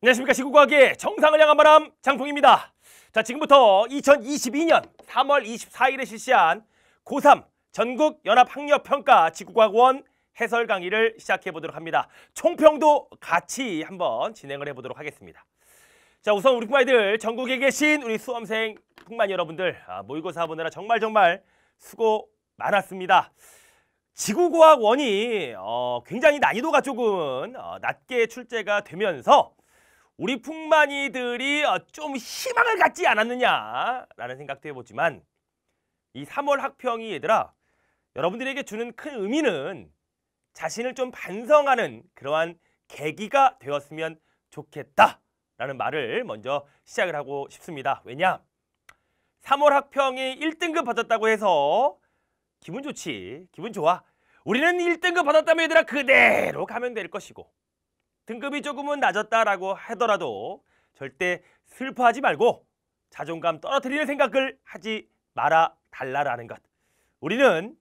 안녕하십니까 시국과학의 정상을 향한 바람 장풍입니다. 자 지금부터 2022년 3월 24일에 실시한 고3 전국연합학력평가 지구과학원 해설 강의를 시작해 보도록 합니다. 총평도 같이 한번 진행을 해보도록 하겠습니다. 자 우선 우리 풍마이들 전국에 계신 우리 수험생 풍만 여러분들 아, 모의고사 보느라 정말 정말 수고 많았습니다. 지구과학원이 어, 굉장히 난이도가 조금 어, 낮게 출제가 되면서 우리 풍만이들이 어, 좀 희망을 갖지 않았느냐라는 생각도 해보지만 이 3월 학평이 얘들아 여러분들에게 주는 큰 의미는 자신을 좀 반성하는 그러한 계기가 되었으면 좋겠다라는 말을 먼저 시작을 하고 싶습니다. 왜냐? 3월 학평이 1등급 받았다고 해서 기분 좋지, 기분 좋아. 우리는 1등급 받았다면 얘들아 그대로 가면 될 것이고 등급이 조금은 낮았다라고 하더라도 절대 슬퍼하지 말고 자존감 떨어뜨리는 생각을 하지 말아 달라라는 것. 우리는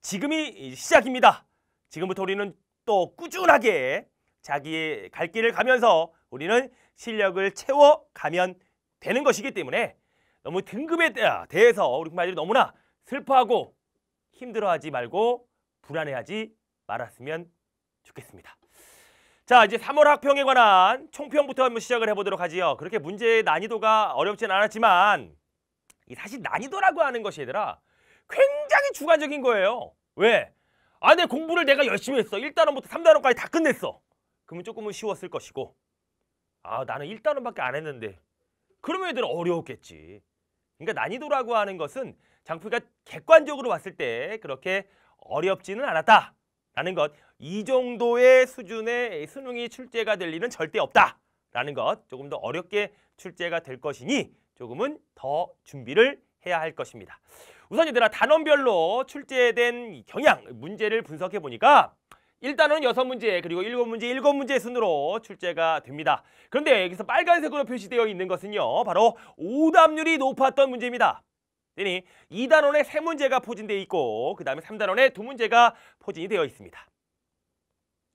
지금이 시작입니다. 지금부터 우리는 또 꾸준하게 자기의 갈 길을 가면서 우리는 실력을 채워가면 되는 것이기 때문에 너무 등급에 대해서 우리 말들이 너무나 슬퍼하고 힘들어하지 말고 불안해하지 말았으면 좋겠습니다. 자 이제 3월 학평에 관한 총평부터 한번 시작을 해보도록 하지요. 그렇게 문제의 난이도가 어렵진 않았지만 사실 난이도라고 하는 것이 얘들아 굉장히 주관적인 거예요. 왜? 아, 내 공부를 내가 열심히 했어. 1단원부터 3단원까지 다 끝냈어. 그러면 조금은 쉬웠을 것이고 아 나는 1단원밖에 안 했는데 그러면 얘들은 어려웠겠지. 그러니까 난이도라고 하는 것은 장표가 객관적으로 봤을 때 그렇게 어렵지는 않았다. 라는 것. 이 정도의 수준의 수능이 출제가 될 일은 절대 없다. 라는 것. 조금 더 어렵게 출제가 될 것이니 조금은 더 준비를 해야 할 것입니다. 우선 얘들아 단원별로 출제된 경향, 문제를 분석해 보니까 일단은 여섯 문제 그리고 일곱 문제 일곱 문제 순으로 출제가 됩니다. 그런데 여기서 빨간색으로 표시되어 있는 것은요. 바로 오답률이 높았던 문제입니다. 그러니 2단원에 세 문제가 포진되어 있고 그 다음에 3단원에 두 문제가 포진이 되어 있습니다.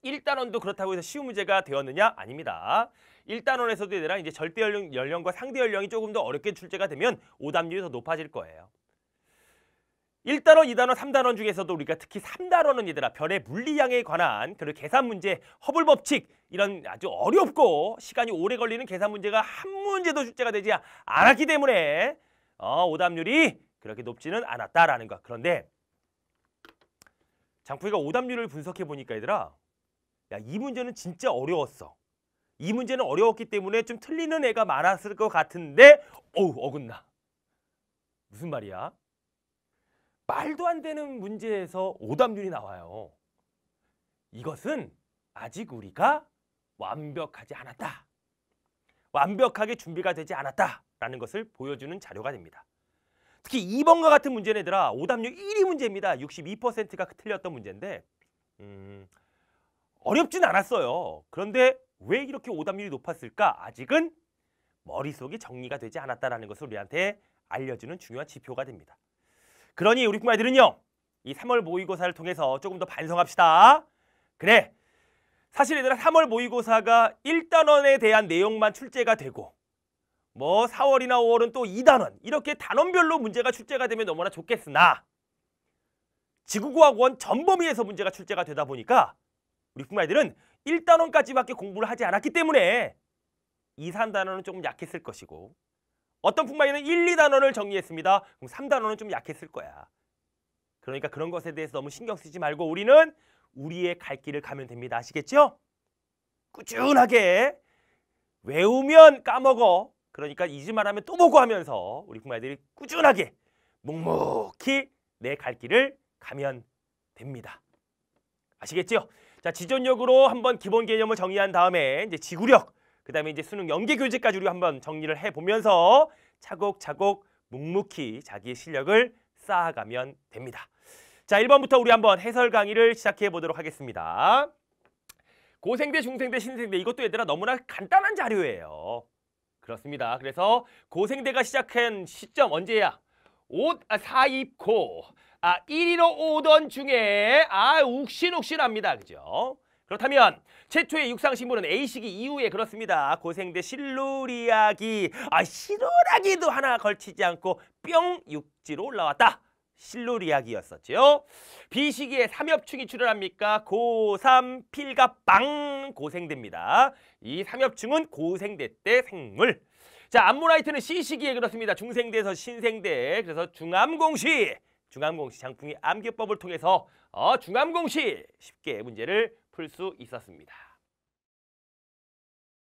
1단원도 그렇다고 해서 쉬운 문제가 되었느냐? 아닙니다. 1단원에서도 얘들아 이제 절대 연령, 연령과 상대 연령이 조금 더 어렵게 출제가 되면 오답률이 더 높아질 거예요. 1단원, 2단원, 3단원 중에서도 우리가 특히 3단원은 얘들아 별의 물리양에 관한 그런 계산 문제, 허블 법칙 이런 아주 어렵고 시간이 오래 걸리는 계산 문제가 한 문제도 출제가 되지 않았기 때문에 어, 오답률이 그렇게 높지는 않았다라는 것. 그런데 장풀이가 오답률을 분석해 보니까 얘들아 야, 이 문제는 진짜 어려웠어. 이 문제는 어려웠기 때문에 좀 틀리는 애가 많았을 것 같은데 어우 어긋나. 무슨 말이야? 말도 안 되는 문제에서 오답률이 나와요. 이것은 아직 우리가 완벽하지 않았다. 완벽하게 준비가 되지 않았다. 라는 것을 보여주는 자료가 됩니다. 특히 2번과 같은 문제는 얘들아 오답률 1위 문제입니다. 62%가 틀렸던 문제인데 음, 어렵진 않았어요. 그런데 왜 이렇게 오답률이 높았을까? 아직은 머릿속이 정리가 되지 않았다는 것을 우리한테 알려주는 중요한 지표가 됩니다. 그러니 우리 꼬마들은요. 이 3월 모의고사를 통해서 조금 더 반성합시다. 그래, 사실 얘들아 3월 모의고사가 1단원에 대한 내용만 출제가 되고 뭐 4월이나 5월은 또 2단원 이렇게 단원별로 문제가 출제가 되면 너무나 좋겠으나 지구과학원 전범위에서 문제가 출제가 되다 보니까 우리 북마이들은 1단원까지밖에 공부를 하지 않았기 때문에 2, 3단원은 조금 약했을 것이고 어떤 북마이는 1, 2단원을 정리했습니다. 그럼 3단원은 좀 약했을 거야. 그러니까 그런 것에 대해서 너무 신경 쓰지 말고 우리는 우리의 갈 길을 가면 됩니다. 아시겠죠? 꾸준하게 외우면 까먹어 그러니까 잊을만 하면 또 보고 하면서 우리 부모아들이 꾸준하게 묵묵히 내 갈 길을 가면 됩니다. 아시겠죠? 자, 지존력으로 한번 기본 개념을 정의한 다음에 이제 지구력, 그다음에 이제 수능 연계 교재까지 우리가 한번 정리를 해 보면서 차곡차곡 묵묵히 자기의 실력을 쌓아가면 됩니다. 자, 1번부터 우리 한번 해설 강의를 시작해 보도록 하겠습니다. 고생대, 중생대, 신생대 이것도 얘들아 너무나 간단한 자료예요. 그렇습니다. 그래서 고생대가 시작한 시점 언제야? 옷, 아, 사 입고 아 1위로 오던 중에 아 욱신욱신합니다. 그죠? 그렇다면 최초의 육상신문은 A시기 이후에 그렇습니다. 고생대 실루리아기, 아 실루라기도 하나 걸치지 않고 뿅 육지로 올라왔다. 실로리학이었었죠. 비시기에 삼엽충이 출현합니까? 고삼 필갑방 고생됩니다. 이 삼엽충은 고생대 때 생물. 자, 암모라이트는 C시기에 그렇습니다. 중생대에서 신생대. 그래서 중암공시. 중암공시 장풍이 암기법을 통해서 어, 중암공시 쉽게 문제를 풀 수 있었습니다.